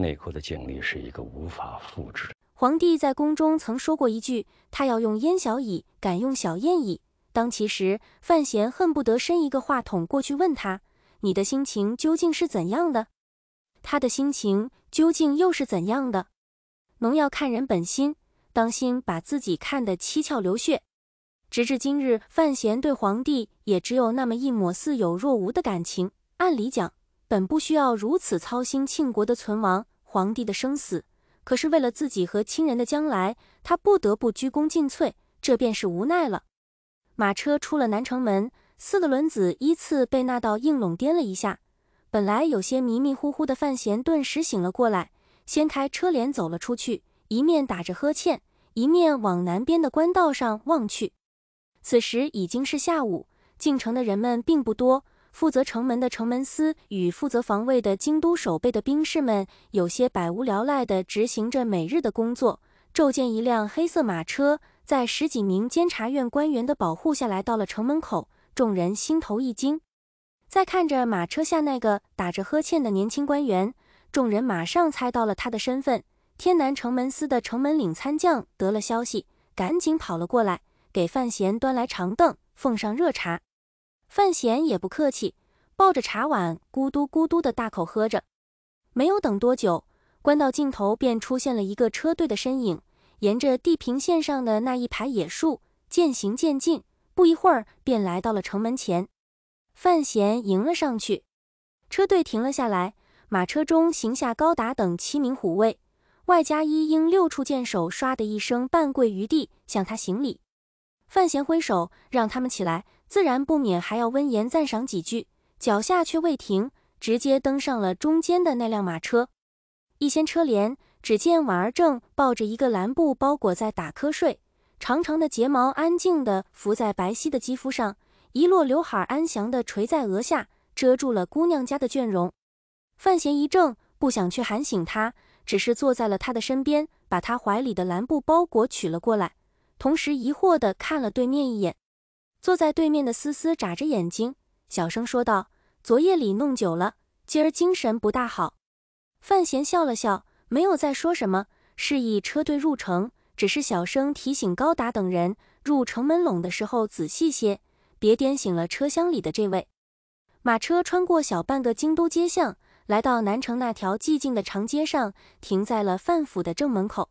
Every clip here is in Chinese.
内库的经历是一个无法复制。皇帝在宫中曾说过一句：“他要用燕小乙，敢用小燕乙。”当其时，范闲恨不得伸一个话筒过去问他：“你的心情究竟是怎样的？他的心情究竟又是怎样的？”农药看人本心，当心把自己看得七窍流血。直至今日，范闲对皇帝也只有那么一抹似有若无的感情。按理讲，本不需要如此操心庆国的存亡。皇帝的生死，可是为了自己和亲人的将来，他不得不鞠躬尽瘁，这便是无奈了。马车出了南城门，四个轮子依次被那道硬垄颠了一下。本来有些迷迷糊糊的范闲，顿时醒了过来，掀开车帘走了出去，一面打着呵欠，一面往南边的官道上望去。此时已经是下午，进城的人们并不多。负责城门的城门司与负责防卫的京都守备的兵士们有些百无聊赖地执行着每日的工作。骤见一辆黑色马车在十几名监察院官员的保护下来到了城门口，众人心头一惊。再看着马车下那个打着呵欠的年轻官员，众人马上猜到了他的身份。天南城门司的城门领参将得了消息，赶紧跑了过来，给范闲端来长凳，奉上热茶。范闲也不客气，抱着茶碗咕嘟咕嘟的大口喝着。没有等多久，官道尽头便出现了一个车队的身影，沿着地平线上的那一排野树渐行渐近，不一会儿便来到了城门前。范闲迎了上去，车队停了下来，马车中行下高达等七名虎卫，外加一应六处剑手，唰的一声半跪于地，向他行礼。范闲挥手让他们起来。自然不免还要温言赞赏几句，脚下却未停，直接登上了中间的那辆马车。一掀车帘，只见婉儿正抱着一个蓝布包裹在打瞌睡，长长的睫毛安静地伏在白皙的肌肤上，一落刘海安详地垂在额下，遮住了姑娘家的倦容。范闲一怔，不想去喊醒她，只是坐在了她的身边，把她怀里的蓝布包裹取了过来，同时疑惑地看了对面一眼。坐在对面的思思眨着眼睛，小声说道：“昨夜里弄久了，今儿精神不大好。”范闲笑了笑，没有再说什么，示意车队入城，只是小声提醒高达等人，入城门拢的时候仔细些，别颠醒了车厢里的这位。马车穿过小半个京都街巷，来到南城那条寂静的长街上，停在了范府的正门口。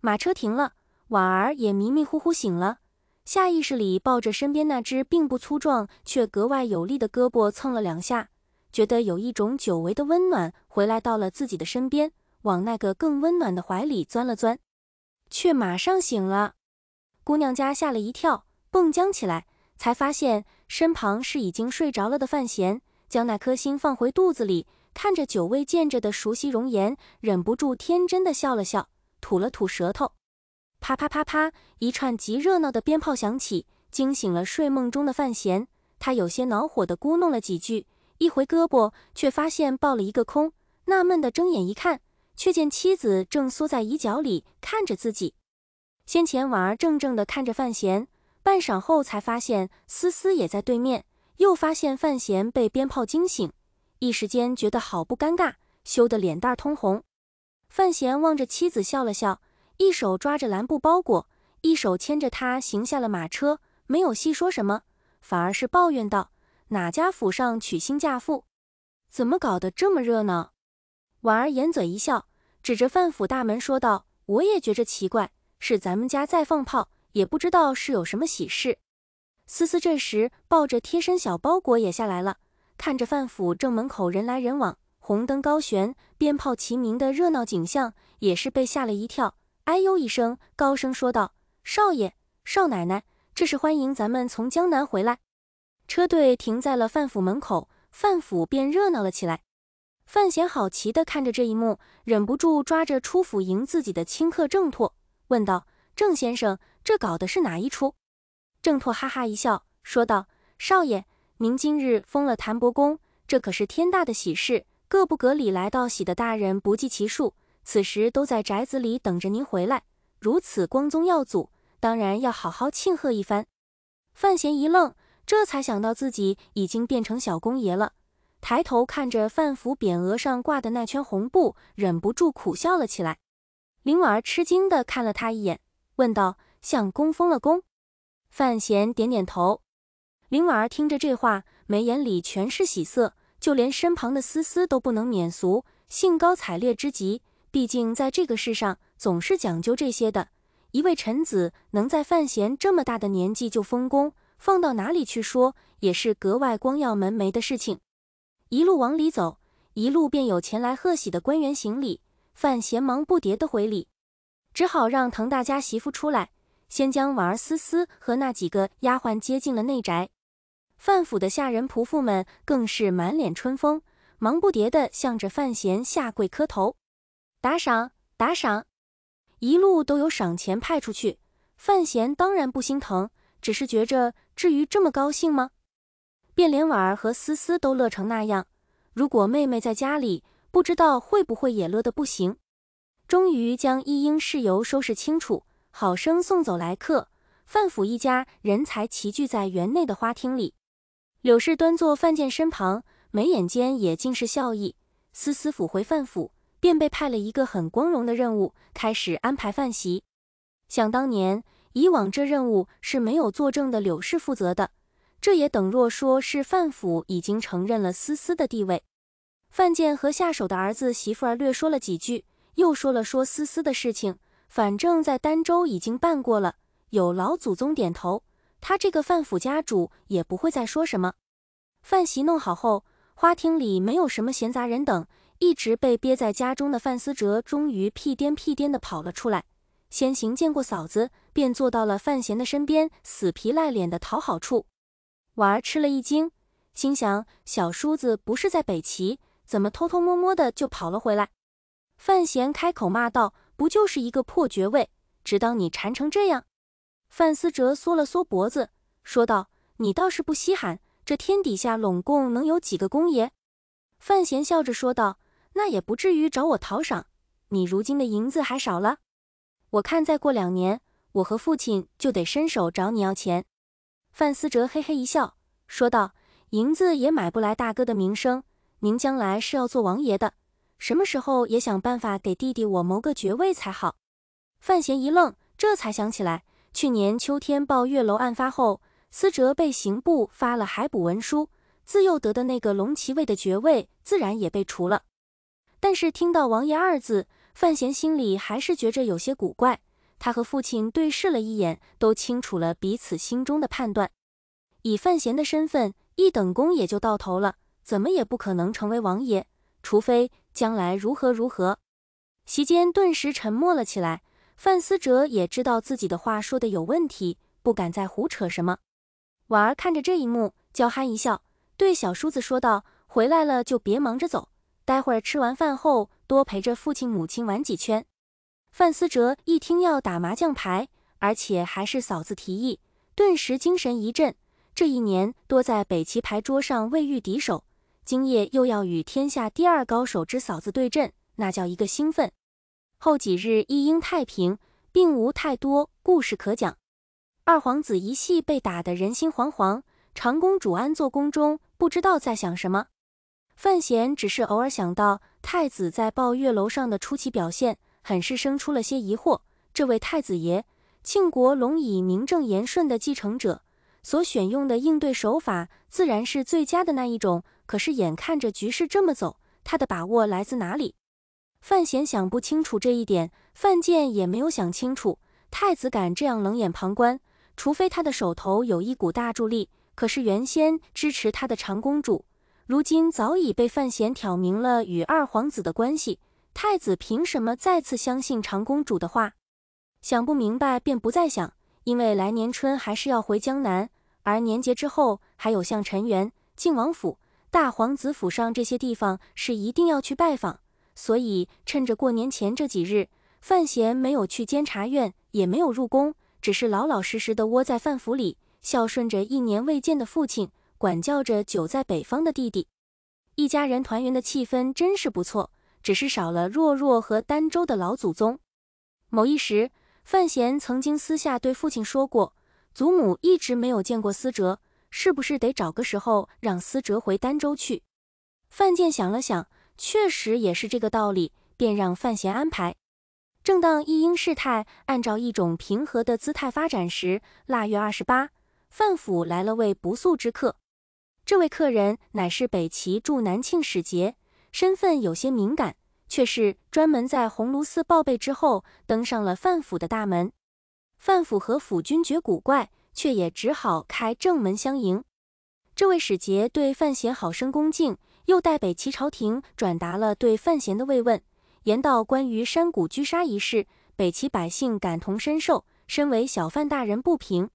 马车停了，婉儿也迷迷糊糊醒了。下意识里抱着身边那只并不粗壮却格外有力的胳膊蹭了两下，觉得有一种久违的温暖，回来到了自己的身边，往那个更温暖的怀里钻了钻，却马上醒了。姑娘家吓了一跳，蹦将起来，才发现身旁是已经睡着了的范闲，将那颗心放回肚子里，看着久未见着的熟悉容颜，忍不住天真的笑了笑，吐了吐舌头。啪啪啪啪！一串极热闹的鞭炮响起，惊醒了睡梦中的范闲。他有些恼火地咕哝了几句，一回胳膊，却发现抱了一个空。纳闷地睁眼一看，却见妻子正缩在椅角里看着自己。先前婉儿怔怔地看着范闲，半晌后才发现思思也在对面，又发现范闲被鞭炮惊醒，一时间觉得好不尴尬，羞得脸蛋通红。范闲望着妻子笑了笑。一手抓着蓝布包裹，一手牵着他行下了马车，没有细说什么，反而是抱怨道：“哪家府上娶亲嫁妇，怎么搞得这么热闹？”婉儿掩嘴一笑，指着范府大门说道：“我也觉着奇怪，是咱们家再放炮，也不知道是有什么喜事。”思思这时抱着贴身小包裹也下来了，看着范府正门口人来人往，红灯高悬，鞭炮齐鸣的热闹景象，也是被吓了一跳。哎呦一声，高声说道：“少爷、少奶奶，这是欢迎咱们从江南回来。”车队停在了范府门口，范府便热闹了起来。范闲好奇地看着这一幕，忍不住抓着出府迎自己的亲客郑拓，问道：“郑先生，这搞的是哪一出？”郑拓哈哈一笑，说道：“少爷，您今日封了谭伯公，这可是天大的喜事，各部各里来道喜的大人不计其数。”此时都在宅子里等着您回来，如此光宗耀祖，当然要好好庆贺一番。范闲一愣，这才想到自己已经变成小公爷了，抬头看着范府匾额上挂的那圈红布，忍不住苦笑了起来。林婉儿吃惊地看了他一眼，问道：“相公封了公？”范闲点点头。林婉儿听着这话，眉眼里全是喜色，就连身旁的思思都不能免俗，兴高采烈之极。毕竟，在这个世上总是讲究这些的。一位臣子能在范闲这么大的年纪就封公，放到哪里去说，也是格外光耀门楣的事情。一路往里走，一路便有前来贺喜的官员行礼，范闲忙不迭的回礼，只好让滕大家媳妇出来，先将婉儿、思思和那几个丫鬟接进了内宅。范府的下人仆妇们更是满脸春风，忙不迭地向着范闲下跪磕头。打赏，打赏，一路都有赏钱派出去。范闲当然不心疼，只是觉着至于这么高兴吗？便连婉儿和思思都乐成那样。如果妹妹在家里，不知道会不会也乐得不行。终于将一应事由收拾清楚，好生送走来客，范府一家人才齐聚在园内的花厅里。柳氏端坐范建身旁，眉眼间也尽是笑意。思思抚回范府。便被派了一个很光荣的任务，开始安排饭席。想当年，以往这任务是没有作证的柳氏负责的，这也等若说是范府已经承认了思思的地位。范建和下手的儿子媳妇儿略说了几句，又说了说思思的事情，反正在儋州已经办过了，有老祖宗点头，他这个范府家主也不会再说什么。饭席弄好后，花厅里没有什么闲杂人等。一直被憋在家中的范思哲终于屁颠屁颠地跑了出来，先行见过嫂子，便坐到了范闲的身边，死皮赖脸的讨好处。婉儿吃了一惊，心想：小叔子不是在北齐，怎么偷偷摸摸的就跑了回来？范闲开口骂道：“不就是一个破爵位，只当你馋成这样？”范思哲缩了缩脖子，说道：“你倒是不稀罕，这天底下拢共能有几个公爷？”范闲笑着说道。那也不至于找我讨赏，你如今的银子还少了。我看再过两年，我和父亲就得伸手找你要钱。范思哲嘿嘿一笑，说道：“银子也买不来大哥的名声。您将来是要做王爷的，什么时候也想办法给弟弟我谋个爵位才好。”范闲一愣，这才想起来，去年秋天抱月楼案发后，思哲被刑部发了海捕文书，自幼得的那个龙骑卫的爵位自然也被除了。但是听到“王爷”二字，范闲心里还是觉着有些古怪。他和父亲对视了一眼，都清楚了彼此心中的判断。以范闲的身份，一等功也就到头了，怎么也不可能成为王爷，除非将来如何如何。席间顿时沉默了起来。范思哲也知道自己的话说的有问题，不敢再胡扯什么。婉儿看着这一幕，娇憨一笑，对小叔子说道：“回来了就别忙着走。”待会儿吃完饭后，多陪着父亲母亲玩几圈。范思哲一听要打麻将牌，而且还是嫂子提议，顿时精神一振。这一年多在北齐牌桌上未遇敌手，今夜又要与天下第二高手之嫂子对阵，那叫一个兴奋。后几日一应太平，并无太多故事可讲。二皇子一系被打得人心惶惶，长公主安坐宫中，不知道在想什么。范闲只是偶尔想到太子在抱月楼上的出奇表现，很是生出了些疑惑。这位太子爷，庆国龙椅名正言顺的继承者，所选用的应对手法自然是最佳的那一种。可是眼看着局势这么走，他的把握来自哪里？范闲想不清楚这一点，范建也没有想清楚。太子敢这样冷眼旁观，除非他的手头有一股大助力。可是原先支持他的长公主。如今早已被范闲挑明了与二皇子的关系，太子凭什么再次相信长公主的话？想不明白便不再想，因为来年春还是要回江南，而年节之后还有像陈元、靖王府、大皇子府上这些地方是一定要去拜访，所以趁着过年前这几日，范闲没有去监察院，也没有入宫，只是老老实实的窝在范府里，孝顺着一年未见的父亲。管教着久在北方的弟弟，一家人团圆的气氛真是不错，只是少了若若和儋州的老祖宗。某一时，范闲曾经私下对父亲说过，祖母一直没有见过思哲，是不是得找个时候让思哲回儋州去？范建想了想，确实也是这个道理，便让范闲安排。正当一应事态按照一种平和的姿态发展时，腊月二十八，范府来了位不速之客。这位客人乃是北齐驻南庆使节，身份有些敏感，却是专门在鸿胪寺报备之后登上了范府的大门。范府和府君觉古怪，却也只好开正门相迎。这位使节对范闲好生恭敬，又代北齐朝廷转达了对范闲的慰问，言道关于山谷狙杀一事，北齐百姓感同身受，身为小范大人不平。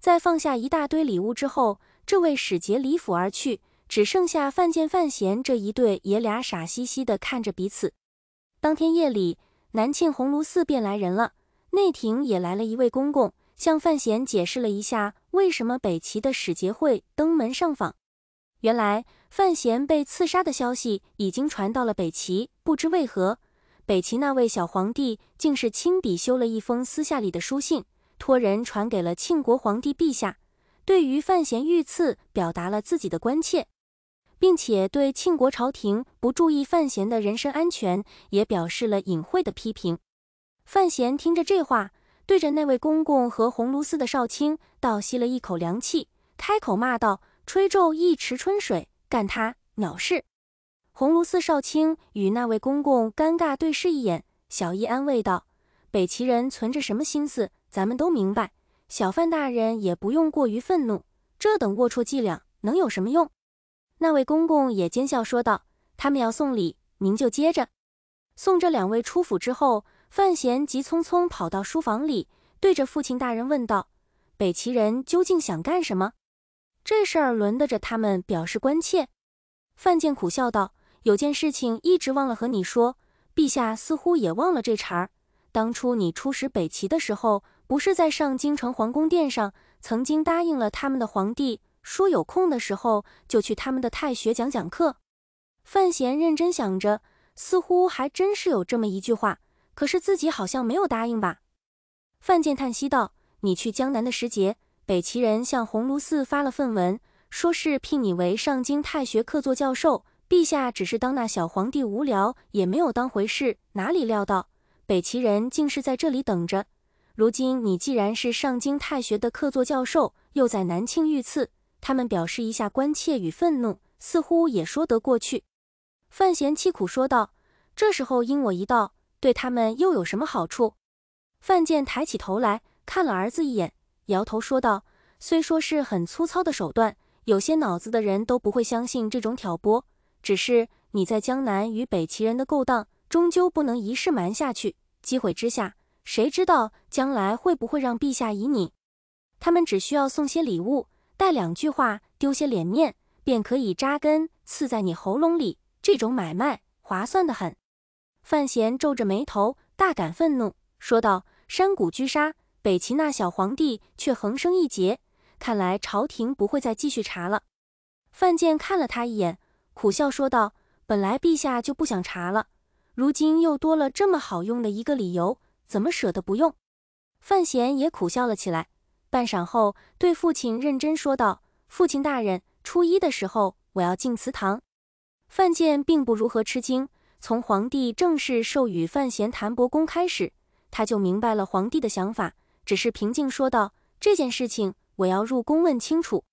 在放下一大堆礼物之后。这位使节离府而去，只剩下范建、范闲这一对爷俩傻兮兮的看着彼此。当天夜里，南庆鸿胪寺便来人了，内廷也来了一位公公，向范闲解释了一下为什么北齐的使节会登门上访。原来，范闲被刺杀的消息已经传到了北齐，不知为何，北齐那位小皇帝竟是亲笔修了一封私下里的书信，托人传给了庆国皇帝陛下。对于范闲遇刺，表达了自己的关切，并且对庆国朝廷不注意范闲的人身安全也表示了隐晦的批评。范闲听着这话，对着那位公公和红炉寺的少卿倒吸了一口凉气，开口骂道：“吹皱一池春水，干他鸟事！”红炉寺少卿与那位公公尴尬对视一眼，小易安慰道：“北齐人存着什么心思，咱们都明白。”小范大人也不用过于愤怒，这等龌龊伎俩能有什么用？那位公公也奸笑说道：“他们要送礼，您就接着送。”这两位出府之后，范闲急匆匆跑到书房里，对着父亲大人问道：“北齐人究竟想干什么？这事儿轮得着他们表示关切？”范建苦笑道：“有件事情一直忘了和你说，陛下似乎也忘了这茬儿。当初你出使北齐的时候。”不是在上京城皇宫殿上，曾经答应了他们的皇帝说有空的时候就去他们的太学讲讲课。范闲认真想着，似乎还真是有这么一句话，可是自己好像没有答应吧。范建叹息道：“你去江南的时节，北齐人向鸿胪寺发了份文，说是聘你为上京太学客座教授。陛下只是当那小皇帝无聊，也没有当回事，哪里料到北齐人竟是在这里等着。”如今你既然是上京太学的客座教授，又在南庆遇刺，他们表示一下关切与愤怒，似乎也说得过去。范闲凄苦说道：“这时候因我一道，对他们又有什么好处？”范建抬起头来看了儿子一眼，摇头说道：“虽说是很粗糙的手段，有些脑子的人都不会相信这种挑拨。只是你在江南与北齐人的勾当，终究不能一世瞒下去。机会之下。”谁知道将来会不会让陛下疑你？他们只需要送些礼物，带两句话，丢些脸面，便可以扎根刺在你喉咙里。这种买卖划算得很。范闲皱着眉头，大感愤怒，说道：“山谷居杀北齐那小皇帝，却横生一劫。看来朝廷不会再继续查了。”范建看了他一眼，苦笑说道：“本来陛下就不想查了，如今又多了这么好用的一个理由。”怎么舍得不用？范闲也苦笑了起来，半晌后对父亲认真说道：“父亲大人，初一的时候我要进祠堂。”范建并不如何吃惊，从皇帝正式授予范闲谭伯公开始，他就明白了皇帝的想法，只是平静说道：“这件事情我要入宫问清楚。”